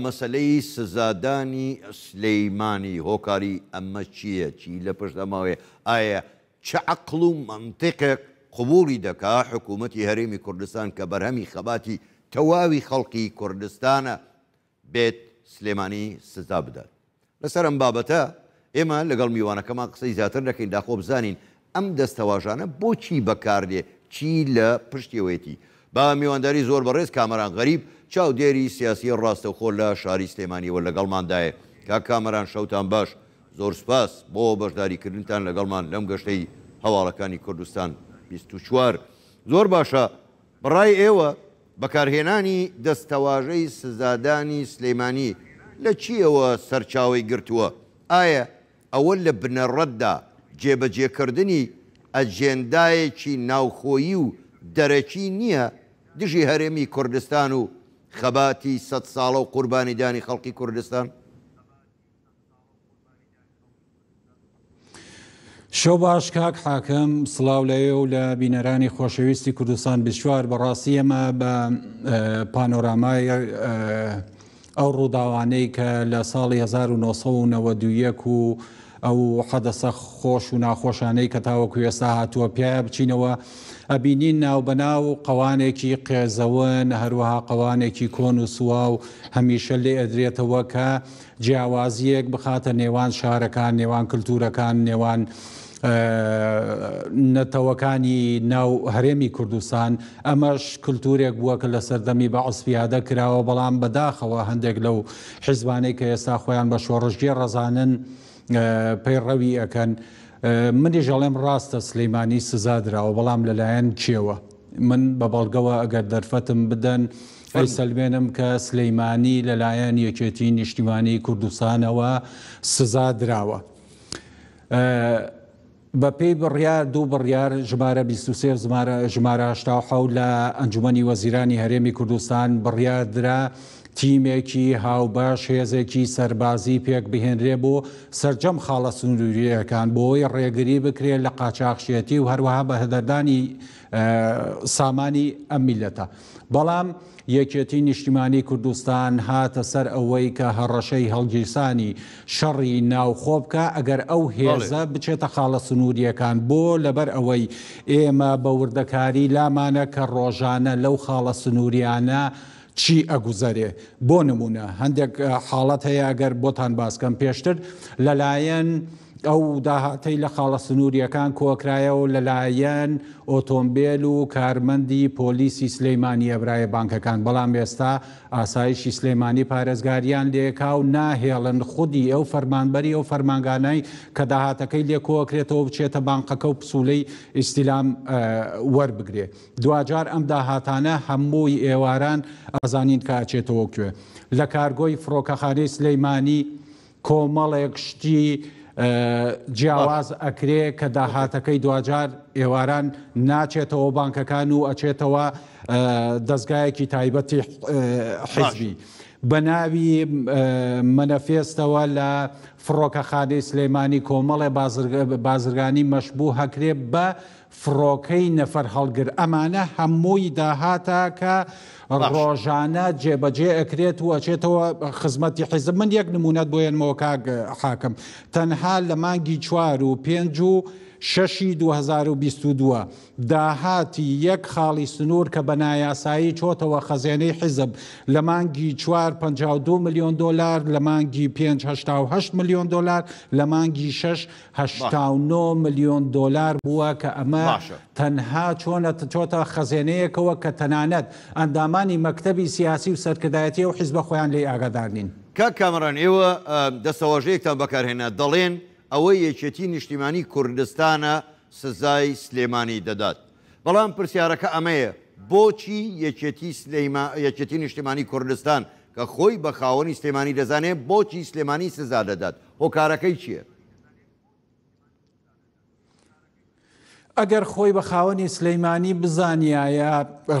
مەسلەی سزادانی سلەیمانی هۆکاری ئەمە چییە چی لە پشت ئەماوێ ئایا چه عقل و منطقێک قوبوری دەکا حکوومەتتی هەرێمی کوردستان کە بەرهەمی خەباتی تەواوی خەڵکی کوردستانە بێت سلێمانی سزا بدات لەسەر ئەم بابەتە ئێمە لەگەڵ میوانەکەمان قسەی زیاتر دەکەین داخۆ بزانین ئەم دەستەواژانە بۆچی بەکاردێ چی لە پشتیەوەێتی با میوانداری زۆر بەڕێز کامەران غەریب چاو دێری سیاسی ڕاستەوخۆ لە شاری سلێمانیەوە لەگەڵ مادایە کا کامەران شەوتان باش زۆر سپاس بۆ بەشداریکردنتان لەگەڵمان لەم گەشتەی هەواڵەکانی کوردستان 24وار زۆر باشە بڕای ئێوە بەکارهێنانی دەستەواژەی سزادانی سلەیمانی لە چیەوە سەرچاوی گرتووە ئایا ئەوە لە بنەڕەتدا جێبەجێکردنی ئەجێندایەکی ناوخۆیی و دەرەکی نییە دژی هەرێمی کوردستان و خەباتی سە ساڵە و قوربانی دانی خەڵکی کوردستان؟ شەو باش کاک حاکم سلااو لەیە و لە بینەرانی خۆشەویستی کوردستان بشوار بەڕاستیەمە بە پانۆرامای ئەو ڕووداوانەی کە لە ساڵی 1992 و ئەو حەدەسە خۆش و ناخۆشانەی کە تاوەکو ئێستا هاتووە پیاە بچینەوە ئەبینین ناو بەناو قوانێکی قێزەوەن هەروەها قوانێکی کۆن و سووا و هەمیشە لێ ئەدرێتەوە کە جیاوازیەک بخاتە نێوان شارەکان نێوان کللتورەکان نێوان. نەتەوەکانی ناو هەرێمی کوردستان ئەمەش کللتورێک بووە کە لە سەردەمی بە ئەسپیادە کراوە بەڵام بەداخەوە هەندێک لەو حیزبانەی کە ئێستا خۆیان بە شۆڕژگی ڕزانن پەیڕەوی ئەەکەن منی ژەڵێم ڕاستە سلەیمانی سزادراوە بەڵام لەلایەن چێوە من بە بەڵگەوە ئەگەر دەرفەتم بدەن ئەی سلبێنم کە سلەیمانی لەلایەن یەکێتی نیشتیمانی کوردستانەوە سزا درراوە. بە پێی بڕیار دوو بڕیار ژمارە 23 ژمارە ژمارە هشتا حول لە ئەنجومی وەزیرانی هەرێمی کوردستان بڕیاردرا تیمێکی هاوبەش هێزێکی سەربازی پێک بهێنرێ بۆ سرجەم خاڵە سنووریەکان بۆی ڕێگری بکرێت لە قاچاقشێتی و هەروەها بە هەدەردانی سامانی ئەمیلەتە. بەڵام یەکێتی نیشتیمانی کوردستان هاتە سەر ئەوەی کە هەڕەشەی هەڵگیرسانی شەڕی ناوخۆ بکە ئەگەر ئەو هێزە بچێتە خاڵە سنووریەکان بۆ لەبەر ئەوەی ئێمە بەوردەکاری لامانە کە ڕۆژانە لەو خاڵە سنووریانە، چی ئەگوزەرێ بۆ نمونە هەندێک حاڵەت هەیە ئەگەر بۆتان باسکەم پێشتر لەلایەن ئەو داهاتەی لە خاڵە سنووریەکان کۆکرایەوە لەلایەن ئۆتۆمبیل و کارمەندی پۆلیسی سلەیمانی ئەبرایە بانکەکان بەڵام ئێستا ئاسایشی سلەیمانی پارێزگاریان لێکا و ناهێڵن خودی ئەو فەرمانبەری ئەو فەرمانگانای کە داهاتەکەی لێکۆکرێتەوە بچێتە بانقەکە و پسولەی ئیسیلام وەربگرێ دوجار ئەم داهاتانە هەمووی ئێواران ئەزانین کاچێتەوە کوێ لە کارگۆی فڕۆکەخانەی سلەیمانی کۆمەڵێک شتی جیاواز ئەکرێ کە داهاتەکەی دوجار ئێواران ناچێتەوە بانکەکان و ئەچێتەوە دەستگایەکی تایبەتی حیزبی. بە ناوی مەنەفێستەوە لە فڕۆکەخانەی سلەیمانی کۆمەڵێ بازرگانی مەشببوو هەکرێ بە فڕۆکەی نەفەر هەڵگر ئەمانە هەمووی داهاتە کە ڕۆژانە جێبەجێ ئەکرێت و ئەچێتەوە خزمەتی حیزم من یەک نمونەت بۆێنمەوە کاک حاکم تەنها لە مانگی چوار و پێنج و شەشی 2022 داهاتی یەک خاڵی سنوور کە بە نایاسایی چۆتەوە خەزیێنەی حیزب لە مانگی 452 میلیۆن دلار لە مانگی 5 میلیۆن دلار لە مانگی 6 میلیۆن دلار بووە کە ئەمە تەنها چۆنە چۆتە خەزیێنەیەکەوە کە تەنانەت ئەندامانی مەکتبی سیاسی و سەرکردایەتی و حیزبە خۆیان لی ئاگادارنین. کە کامران ئێوە دەستەوەژەیەکتان بەکارهێنا دەڵێن ئەوە یەکێتی نیشتیمانی کوردستانە سزای سلێمانی دەدات. بەڵام پرسیارەکە ئەمەیە بۆچی یەکێتی نیشتیمانی کوردستان کە خۆی بە خاوەنی سلێمانی دەزانێت بۆچی سلێمانی سزا دەدات هۆکارەکەی چییە؟ ئەگەر خۆی بە خاوەنی سلەیمانانی بزانایە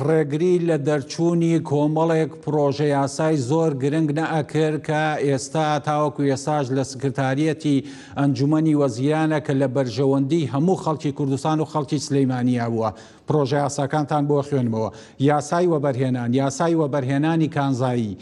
ڕێگری لە دەرچوونی کۆمەڵێک پرۆژە یاسای زۆر گرنگ نەئەکرد کە ئێستا تاوەکو ئێساژ لە سکرتاریەتی ئەنجومی وەزیرانە کە لە بەرژەوەندی هەموو خەڵکی کوردستان و خەڵکی سلەیمانیا بووە پرۆژە یاساکانتان بۆ خوێنمەوە یاسای وەبەرهێنان یاسای وەبەرهێنانی کانزایی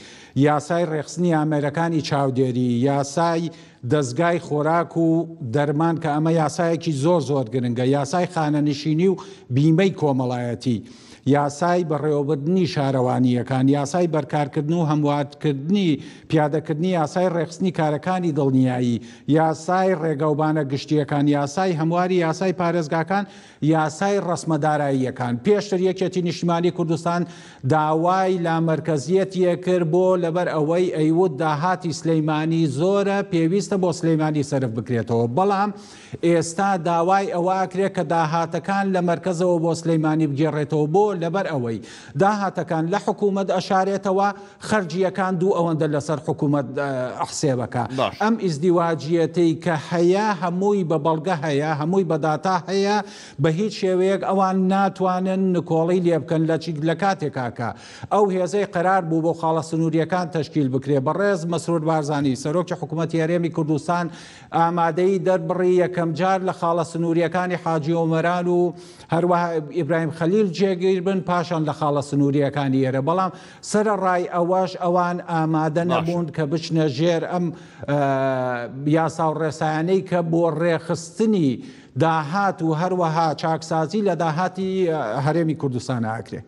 یاسای ڕێخستنی ئامەرەکانی چاودێری یاسای دەستگای خۆراک و دەرمان کە ئەمە یاسایەکی زۆر زۆر گرنگە یاسای خانەنشینی و بیمەی کۆمەڵایەتی. یاسای بەڕێوەبردننی شارەوانیەکان یاسای بەرکارکردن و هەمواتکردنی پیادەکردنی یاسای ڕێخستنی کارەکانی دڵنیایی یاسای ڕێگەوبانە گشتیەکان یاسای هەمواری یاسای پارێزگاکان یاسای ڕسمەداراییەکان پێشتر یەکێتی نیشتمانی کوردستان داوای لامەرکزیەتیە کرد بۆ لەبەر ئەوەی ئەیوت داهاتی سلەیمانی زۆرە پێویستە بۆ سلەیمانی سرف بکرێتەوە بەڵام ئێستا داوای ئەواکرێت کە داهاتەکان لە مرکزەوە بۆ سلەیمانی بگێڕێتەوە بۆ لەبەر ئەوەی داهاتەکان لە حکوومەت ئەشارێتەوە خەرجیەکان دوو ئەوەندە لەسەر حکوومەت ئەحسێبەکە ئەم ئیزدیواجیەتەی کە هەیە هەمووی بە بەڵگە هەیە هەمووی بەداتا هەیە بە هیچ شێوەیەک ئەوان ناتوانن نکۆڵی لێ بکەن لە چیک لە کاتێکاکە ئەو هێزەی قرار بوو بۆ خاڵە سنووریەکان تشکیل بکرێ بە ڕێز مەسرور بارزانانی سەرۆکی حکوومەت یارێمی کوردستان ئامادەی دەربڕی یەکەم جار لە خاڵە سنووریەکانی حاجی ئۆمەران و هەروە ئیبراهیم خەلیل جێگیر فێرگیر بن پاشان لە خاڵە سنووریەکانی ئێرە بەڵام سرە ڕای ئەوەش ئەوان ئامادە نەبوون کە بچنە ژێر ئەم یاسا و ڕێسایانەی کە بۆ ڕێخستنی داهات و هەروەها چاکسازی لە داهاتی هەرێمی کوردستانە ئاکرێ.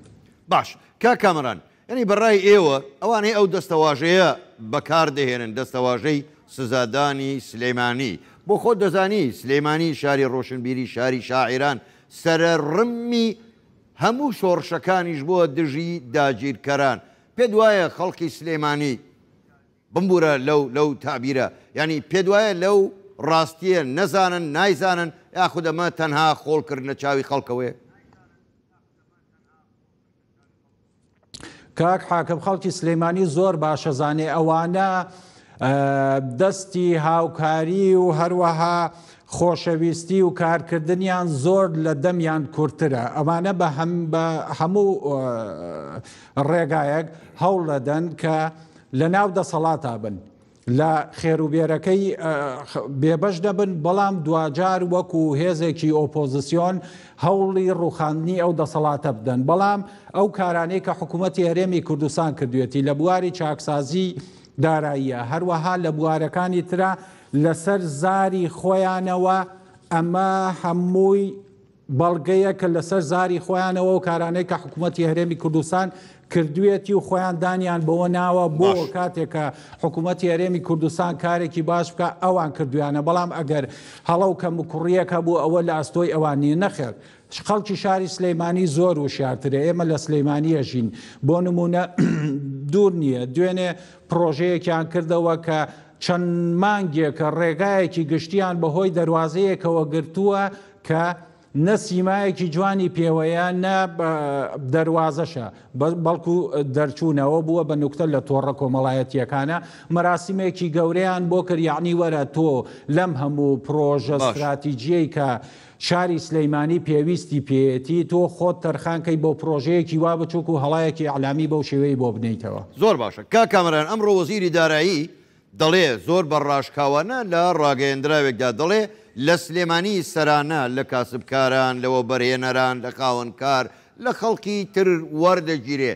باش کا کامران ئەنی بەڕای ئێوە ئەوانەی ئەو دەستەواژەیە بەکاردەهێنن دەستەواژەی سزادانی سلەیمانی بۆ خۆ دەزانی سلەیمانی شاری ڕۆشنبیری شاری شاعیران سرە ڕمی هەموو شۆڕشەکانیش بۆ دژی داگیرکەران پێ دوایە خەڵکی سلێمانی بمبورە لەو لەو تابیرە ینی پێ دوایە لەو ڕاستیە نەزانن نایزانن یاخودەمە تەنها خۆڵکرد لە چاوی خەڵکەوەێ کاک حاکم خەڵکی سلێمانی زۆر باشەزانێ ئەوانە دەستی هاوکاری و هەروەها خۆشەویستی و کارکردنیان زۆر لە دەمیان کورترە ئەمانە بە هەم بە هەموو ڕێگایەک هەوڵ دەدەن کە لە ناو دەسەڵاتە بن لە خێروبێرەکەی بێبەش دەبن بەڵام دوجار وەکو هێزێکی ئۆپۆزیسیۆن هەوڵی ڕوخاندنی ئەو دەسەڵاتە بدەن بەڵام ئەو کارانەی کە حکوومەتی هەرێمی کوردستان کردوێتی لە بواری چاکسازی داراییە هەروەها لە بوارەکانی ترا لەسەر زاری خۆیانەوە ئەمە هەمووی بەڵگەیە کە لەسەر زاری خۆیانەوە و کارانەی کە حکوومەتتی هەرێمی کوردستان کردوێتی و خۆیان دانیان بەوە ناوە بۆ کاتێکە حکوومەتتی هەرێمی کوردستان کارێکی باش بکە ئەوان کردویانە بەڵام ئەگەر هەڵەو کە مکوڕیەکە بوو ئەوە لە ئەستۆی ئەوانی نەخێت. خەڵکی شاری سلەیمانی زۆر و شارترە ئێمە لە سلەیمانیەژین بۆ نمونە دوور نییە دوێنێ پرۆژەیەکیان کردەوە کە چەند مانگێکە ڕێگایەکی گشتیان بەهۆی دەواازەیەکەوە گرتووە کە نە سیمایەکی جوانی پێوەیان نە دەواازەشە بەڵکو دەرچوونەوە بووە بە نوکتە لە تۆڕە کۆمەڵایەتیەکانە مەراسیمێکی گەورەیان بۆ کردیانی وەرە تۆ لەم هەموو پرۆژە استراتیجیەی کە شاری سلەیمانی پێویستی پێێتی تۆ خۆت تەرخانکەی بۆ پرۆژەیەکی وا بچووک و هەڵایەکی علامی بەو شێوەی بۆ بنیتەوە زۆر باشە کا کامران ئەمڕۆ وەزیری دارایی دەڵێ زۆر بەڕاشکاوانە لە ڕاگەیەندراوێکدا دەڵێ لە سلێمانی سەرانە لە کاسبکاران لەوە بەرهێنەران لە خاوەنکار لە خەڵکی تر وەردەگیرێ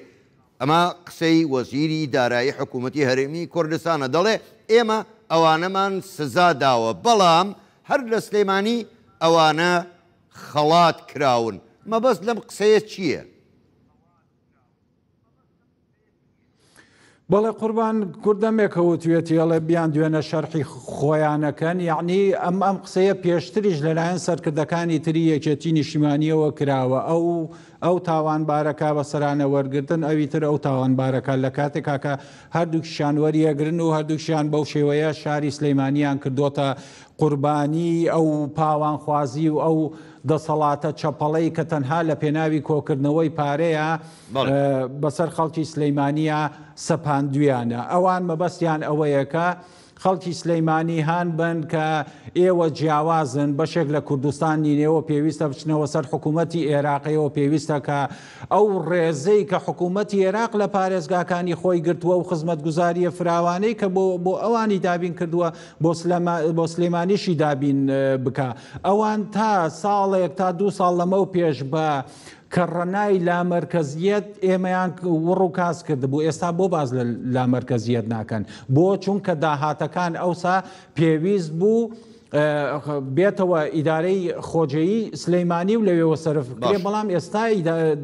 ئەمە قسەی وەزیری دارایی حکوومەتی هەرێمی کوردستانە دەڵێ ئێمە ئەوانەمان سزا داوە بەڵام هەر لە سلێمانی ئەوانە خەڵات کراون مەبەست لەم قسەیە چییە؟ بەڵێ قوربان کوردەمێکەوتوێتیڵێ بیان دوێنە شەرحی خۆیانەکەن یعنی ئەم ئەم قسەیە پێشتریش لەلایەن سەرکردەکانی تری یەکێتی نیشیمانیەوە کراوە ئەو ئەو تاوانبارەکە بە سەرانە وەرگتن ئەوی تر ئەو تاوانبارەکە لە کاتێک کاکە هەردووکیشان وەریەگرن و هەردووکیان بەو شێوەیە شاری سلەیمانیان کردوتە قوربانی ئەو پاوانخوازی و ئەو دەسەڵاتە چەپەڵەی کە تەنها لە پێناوی کۆکردنەوەی پارەیە بەسەر خەڵکی سلەیمانیا سەپاندویانە ئەوان مەبەستیان ئەوەیەکە خەڵکی سلەیمانی هاان بن کە ئێوە جیاوازن بەشێک لە کوردستانی نێوە پێویستە بچنەوە سەر حکوومەتتی عێراقیەوە پێویستە کە ئەو ڕێزەی کە حکوومەتتی عێراق لە پارێزگاکانی خۆی گرتووە و خزمەت گوزاریە فراوانەی کە بۆ ئەوانی دابین کردووە بۆ سلێمانیشی دابین بکە ئەوان تا ساڵێک تا دو ساڵ لەمە و پێش بە کە ڕەنای لامەرکزیەت ئێمەیان وڕ و کاس کردبوو ئێستا بۆ باز لە لامەرکزیەت ناکەن بۆ چونکە داهاتەکان ئەوسا پێویست بوو. بێتەوە ئیدارەی خۆجەیی سلەیمانی و لەوێوە سرف بێ بەڵام ئێستا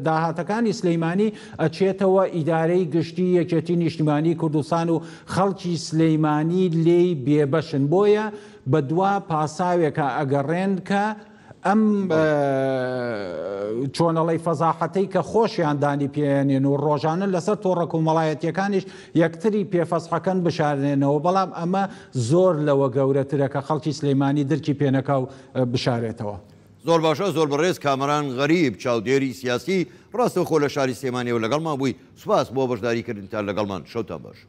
داهاتەکانی سلەیمانی ئەچێتەوە ئیدارەی گشتی یەکێتی نیشتیمانی کوردستان و خەڵکی سلەیمانی لێی بێبەشن بۆیە بە دوا پاساوێکە ئەگەڕێن کە ئەم چۆنەڵی فەزاحەتەی کە خۆشیاندانی پێێنین و ڕۆژانە لەسەر تۆڕە کومەڵایەتیەکانیش یەکتری پێفەسخەکەن بشارێنەوە بەڵام ئەمە زۆر لەوە گەورەترە کە خەڵکی سلەیمانی درکی پێنەکە و بشارێتەوە. زۆر باشە زۆر بەڕێز کامران غەریب چاودێری سیاسی ڕاستە خۆ لە شاری سێمانەوە لەگەڵمان بووی سوپاس بۆ بەشداریکردن تا لەگەڵمان شەوتان باشە.